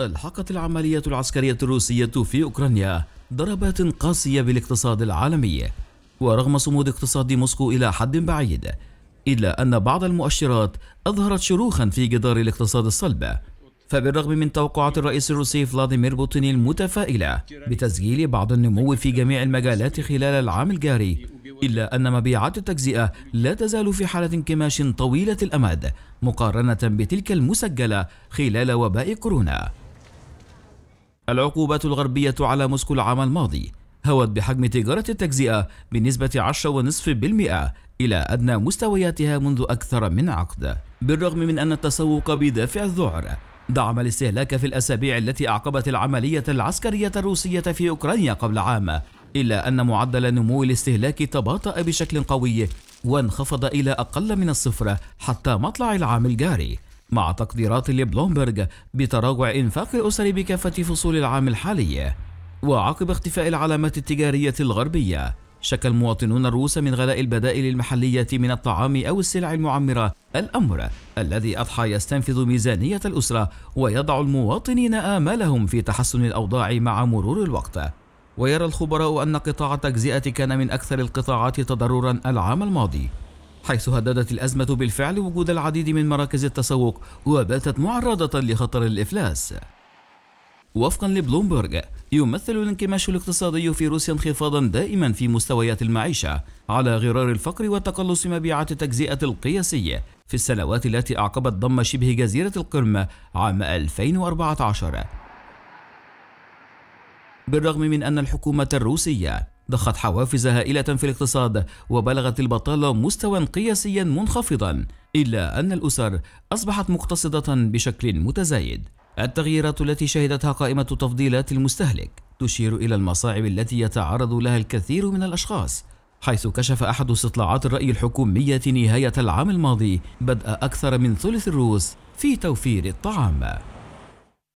ألحقت العملية العسكرية الروسية في أوكرانيا ضربات قاسية بالاقتصاد العالمي ورغم صمود اقتصاد موسكو إلى حد بعيد إلا أن بعض المؤشرات أظهرت شروخا في جدار الاقتصاد الصلب فبالرغم من توقعات الرئيس الروسي فلاديمير بوتين المتفائلة بتسجيل بعض النمو في جميع المجالات خلال العام الجاري إلا أن مبيعات التجزئة لا تزال في حالة انكماش طويلة الأمد مقارنة بتلك المسجلة خلال وباء كورونا العقوبات الغربية على موسكو العام الماضي هوت بحجم تجارة التجزئة بنسبة 10.5% إلى أدنى مستوياتها منذ أكثر من عقد بالرغم من أن التسوق بدافع الذعر دعم الاستهلاك في الأسابيع التي أعقبت العملية العسكرية الروسية في أوكرانيا قبل عام إلا أن معدل نمو الاستهلاك تباطأ بشكل قوي وانخفض إلى أقل من الصفر حتى مطلع العام الجاري مع تقديرات لبلومبرج بتراجع إنفاق الأسر بكافة فصول العام الحالي وعقب اختفاء العلامات التجارية الغربية شك المواطنون الروس من غلاء البدائل المحلية من الطعام أو السلع المعمرة الأمر الذي أضحى يستنفذ ميزانية الأسرة ويضع المواطنين آمالهم في تحسن الأوضاع مع مرور الوقت ويرى الخبراء أن قطاع التجزئة كان من أكثر القطاعات تضررا العام الماضي حيث هددت الأزمة بالفعل وجود العديد من مراكز التسوق وباتت معرضة لخطر الإفلاس وفقا لبلومبرج يمثل الانكماش الاقتصادي في روسيا انخفاضا دائما في مستويات المعيشة على غرار الفقر وتقلص مبيعات التجزئة القياسية في السنوات التي أعقبت ضم شبه جزيرة القرم عام 2014 بالرغم من أن الحكومة الروسية ضخت حوافز هائلة في الاقتصاد وبلغت البطالة مستوى قياسيا منخفضا إلا أن الأسر أصبحت مقتصدة بشكل متزايد التغييرات التي شهدتها قائمة تفضيلات المستهلك تشير إلى المصاعب التي يتعرض لها الكثير من الأشخاص حيث كشف أحد استطلاعات الرأي الحكومية نهاية العام الماضي بدء أكثر من ثلث الروس في توفير الطعام